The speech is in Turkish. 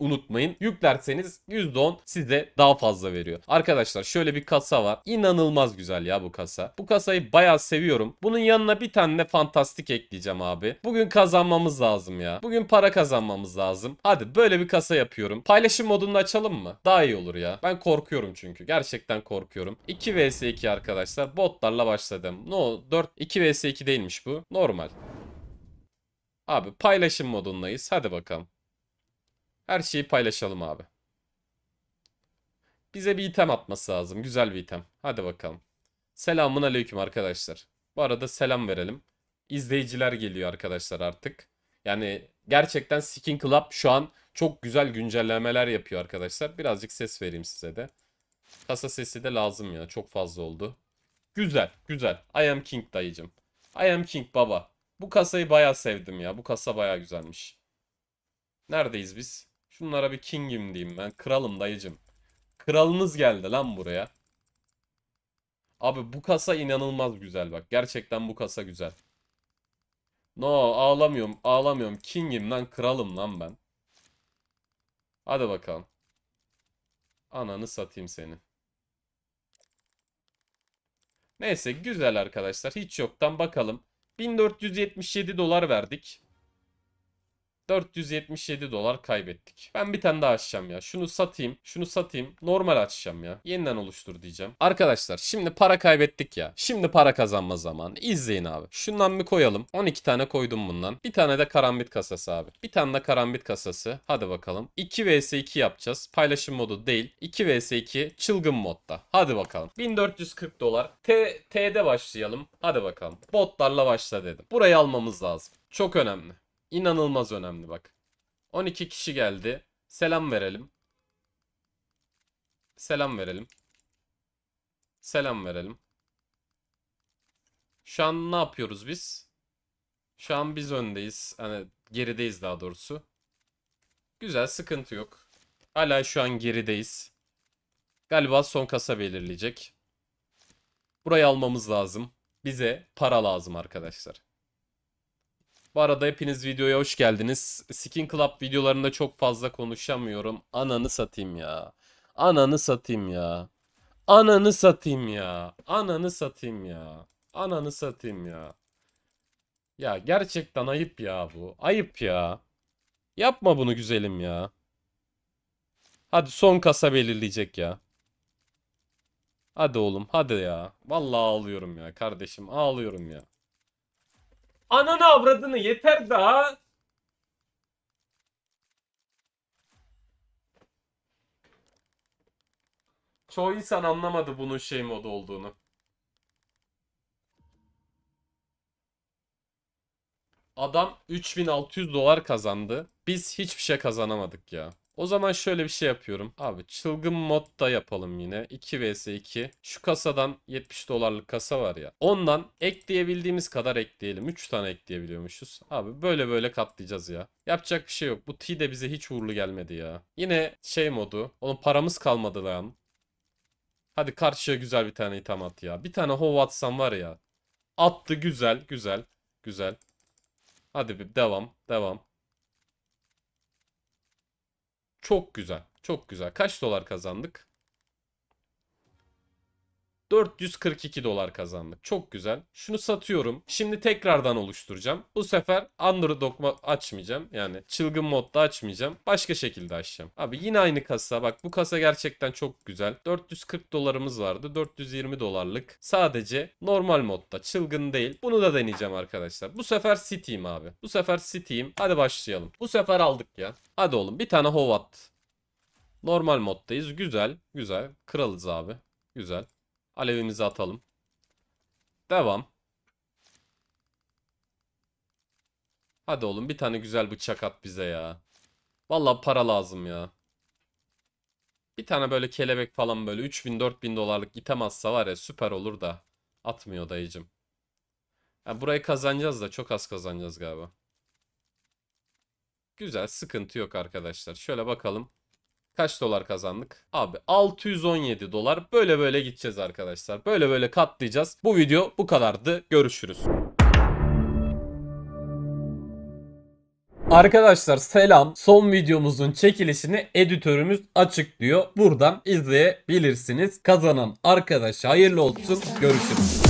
unutmayın. Yüklerseniz %10 size daha fazla veriyor. Arkadaşlar şöyle bir kasa var. İnanılmaz güzel ya bu kasa. Bu kasayı bayağı seviyorum. Bunun yanına bir tane de fantastik ekleyeceğim abi. Bugün kazanmamız lazım ya. Bugün para kazanmamız lazım. Hadi böyle bir kasa yapıyorum. Paylaşım modunu açalım mı? Daha iyi olur ya. Ben korkuyorum çünkü. Gerçekten korkuyorum. 2 vs 2 arkadaşlar. Botlarla başladım. No 4 2 vs 2 değilmiş bu. Normal. Abi paylaşım modundayız. Hadi bakalım. Her şeyi paylaşalım abi. Bize bir item atması lazım. Güzel bir item. Hadi bakalım. Selamun aleyküm arkadaşlar. Bu arada selam verelim. İzleyiciler geliyor arkadaşlar artık. Yani gerçekten Skin Club şu an çok güzel güncellemeler yapıyor arkadaşlar. Birazcık ses vereyim size de. Kasa sesi de lazım ya. Çok fazla oldu. Güzel, güzel. I am King dayıcım. I am King baba. Bu kasayı baya sevdim ya. Bu kasa baya güzelmiş. Neredeyiz biz? Şunlara bir kingim diyeyim ben. Kralım dayıcım. Kralınız geldi lan buraya. Abi bu kasa inanılmaz güzel bak. Gerçekten bu kasa güzel. No ağlamıyorum ağlamıyorum. Kingim lan kralım lan ben. Hadi bakalım. Ananı satayım seni. Neyse güzel arkadaşlar. Hiç yoktan bakalım. 1477 dolar verdik. 477 dolar kaybettik. Ben bir tane daha açacağım ya. Şunu satayım. Şunu satayım. Normal açacağım ya. Yeniden oluştur diyeceğim. Arkadaşlar şimdi para kaybettik ya. Şimdi para kazanma zamanı. İzleyin abi. Şundan bir koyalım. 12 tane koydum bundan. Bir tane de karambit kasası abi. Bir tane de karambit kasası. Hadi bakalım. 2 vs 2 yapacağız. Paylaşım modu değil. 2 vs 2 çılgın modda. Hadi bakalım. 1440 dolar. T, T'de başlayalım. Hadi bakalım. Botlarla başla dedim. Burayı almamız lazım. Çok önemli inanılmaz önemli bak. 12 kişi geldi. Selam verelim. Selam verelim. Selam verelim. Şu an ne yapıyoruz biz? Şu an biz öndeyiz. Hani gerideyiz daha doğrusu. Güzel sıkıntı yok. Hala şu an gerideyiz. Galiba son kasa belirleyecek. Burayı almamız lazım. Bize para lazım arkadaşlar. Bu arada hepiniz videoya hoş geldiniz. Skin Club videolarında çok fazla konuşamıyorum. Ananı satayım ya. Ananı satayım ya. Ananı satayım ya. Ananı satayım ya. Ananı satayım ya. Ya gerçekten ayıp ya bu. Ayıp ya. Yapma bunu güzelim ya. Hadi son kasa belirleyecek ya. Hadi oğlum hadi ya. Vallahi ağlıyorum ya kardeşim ağlıyorum ya. Ananı avradını yeter daha. Çoğu insan anlamadı bunun şey modu olduğunu. Adam 3600 dolar kazandı. Biz hiçbir şey kazanamadık ya. O zaman şöyle bir şey yapıyorum. Abi çılgın modda yapalım yine. 2 vs 2. Şu kasadan 70 dolarlık kasa var ya. Ondan ekleyebildiğimiz kadar ekleyelim. 3 tane ekleyebiliyormuşuz. Abi böyle böyle katlayacağız ya. Yapacak bir şey yok. Bu T de bize hiç uğurlu gelmedi ya. Yine şey modu. Onun paramız kalmadı lan. Hadi karşıya güzel bir tane item at ya. Bir tane hova atsam var ya. Attı güzel güzel güzel. Hadi bir devam devam. Çok güzel. Çok güzel. Kaç dolar kazandık? 442 dolar kazandık. Çok güzel. Şunu satıyorum. Şimdi tekrardan oluşturacağım. Bu sefer Underdog açmayacağım. Yani çılgın modda açmayacağım. Başka şekilde açacağım. Abi yine aynı kasa. Bak bu kasa gerçekten çok güzel. 440 dolarımız vardı. 420 dolarlık. Sadece normal modda. Çılgın değil. Bunu da deneyeceğim arkadaşlar. Bu sefer City'im abi. Bu sefer City'im. Hadi başlayalım. Bu sefer aldık ya. Hadi oğlum bir tane hovat. Normal moddayız. Güzel. Güzel. Kralız abi. Güzel. Alevimizi atalım. Devam. Hadi oğlum bir tane güzel bıçak at bize ya. Vallahi para lazım ya. Bir tane böyle kelebek falan böyle 3000-4000 dolarlık itemazsa var ya süper olur da. Atmıyor dayıcım. Yani burayı kazanacağız da çok az kazanacağız galiba. Güzel sıkıntı yok arkadaşlar. Şöyle bakalım. Kaç dolar kazandık? Abi 617 dolar. Böyle böyle gideceğiz arkadaşlar. Böyle böyle katlayacağız. Bu video bu kadardı. Görüşürüz. Arkadaşlar selam. Son videomuzun çekilişini editörümüz açıklıyor. Buradan izleyebilirsiniz. Kazanan arkadaş hayırlı olsun. Görüşürüz.